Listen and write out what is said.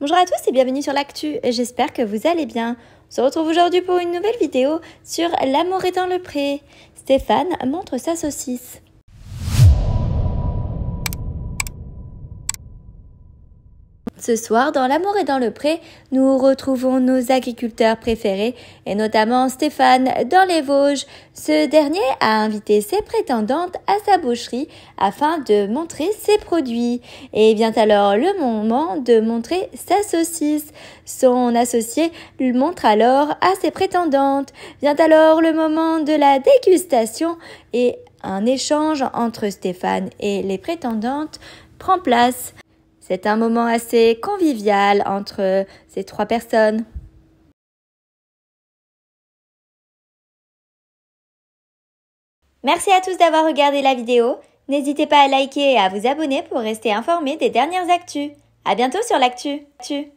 Bonjour à tous et bienvenue sur l'actu, j'espère que vous allez bien. On se retrouve aujourd'hui pour une nouvelle vidéo sur l'amour dans le pré. Stéphane montre sa saucisse. Ce soir, dans L'amour et dans le pré, nous retrouvons nos agriculteurs préférés et notamment Stéphane dans les Vosges. Ce dernier a invité ses prétendantes à sa boucherie afin de montrer ses produits. Et vient alors le moment de montrer sa saucisse. Son associé lui montre alors à ses prétendantes. Vient alors le moment de la dégustation et un échange entre Stéphane et les prétendantes prend place. C'est un moment assez convivial entre euh, ces trois personnes. Merci à tous d'avoir regardé la vidéo. N'hésitez pas à liker et à vous abonner pour rester informé des dernières actus. A bientôt sur l'actu.